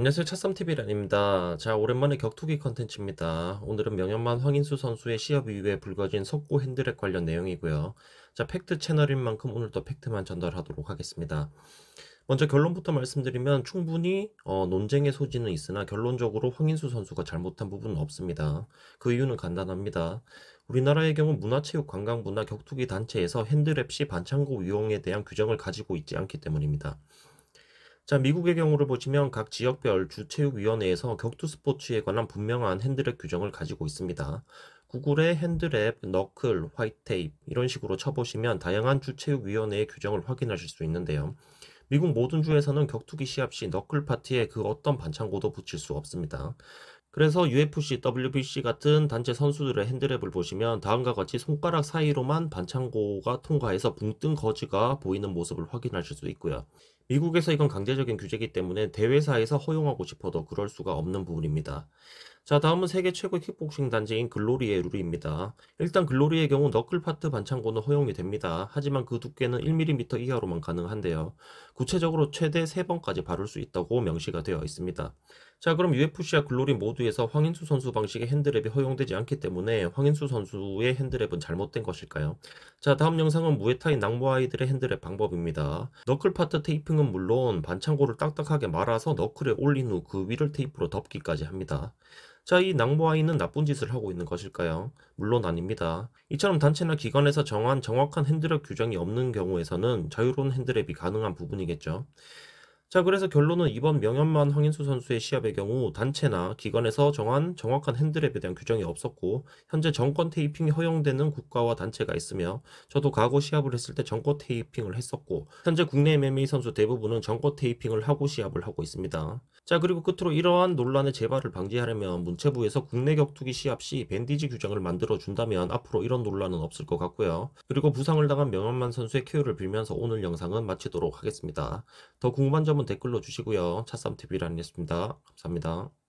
안녕하세요 차썸TV란입니다. 자 오랜만에 격투기 컨텐츠입니다. 오늘은 명현만 황인수 선수의 시합 이후에 불거진 석고 핸드랙 관련 내용이고요. 자 팩트 채널인 만큼 오늘도 팩트만 전달하도록 하겠습니다. 먼저 결론부터 말씀드리면 충분히 어, 논쟁의 소지는 있으나 결론적으로 황인수 선수가 잘못한 부분은 없습니다. 그 이유는 간단합니다. 우리나라의 경우 문화체육관광부나 격투기 단체에서 핸드랩 시 반창고 이용에 대한 규정을 가지고 있지 않기 때문입니다. 자, 미국의 경우를 보시면 각 지역별 주체육위원회에서 격투 스포츠에 관한 분명한 핸들랩 규정을 가지고 있습니다. 구글의 핸드랩, 너클, 화이트테이프 이런 식으로 쳐보시면 다양한 주체육위원회의 규정을 확인하실 수 있는데요. 미국 모든 주에서는 격투기 시합 시 너클 파티에 그 어떤 반창고도 붙일 수 없습니다. 그래서 UFC, WBC 같은 단체 선수들의 핸드랩을 보시면 다음과 같이 손가락 사이로만 반창고가 통과해서 붕뜬 거지가 보이는 모습을 확인하실 수 있고요. 미국에서 이건 강제적인 규제이기 때문에 대회사에서 허용하고 싶어도 그럴 수가 없는 부분입니다. 자 다음은 세계 최고의 킥복싱 단체인 글로리의 룰입니다. 일단 글로리의 경우 너클파트 반창고는 허용이 됩니다. 하지만 그 두께는 1mm 이하로만 가능한데요. 구체적으로 최대 3번까지 바를 수 있다고 명시가 되어 있습니다. 자 그럼 UFC와 글로리 모두에서 황인수 선수 방식의 핸드랩이 허용되지 않기 때문에 황인수 선수의 핸드랩은 잘못된 것일까요? 자 다음 영상은 무에타이 낭모아이들의 핸드랩 방법입니다. 너클파트 테이핑 이건 물론 반창고를 딱딱하게 말아서 너클에 올린 후 그 위를 테이프로 덮기까지 합니다. 자, 이 낭모아이는 나쁜 짓을 하고 있는 것일까요? 물론 아닙니다. 이처럼 단체나 기관에서 정한 정확한 핸드랩 규정이 없는 경우에서는 자유로운 핸드랩이 가능한 부분이겠죠. 자, 그래서 결론은 이번 명현만 황인수 선수의 시합의 경우 단체나 기관에서 정한 정확한 핸드랩에 대한 규정이 없었고 현재 정권 테이핑이 허용되는 국가와 단체가 있으며 저도 과거 시합을 했을 때 정권 테이핑을 했었고 현재 국내 MMA 선수 대부분은 정권 테이핑을 하고 시합을 하고 있습니다. 자, 그리고 끝으로 이러한 논란의 재발을 방지하려면 문체부에서 국내 격투기 시합 시 밴디지 규정을 만들어 준다면 앞으로 이런 논란은 없을 것 같고요. 그리고 부상을 당한 명현만 선수의 쾌유를 빌면서 오늘 영상은 마치도록 하겠습니다. 더 궁금한 점 한번 댓글로 주시고요. 차쌈TV라는 했습니다. 감사합니다.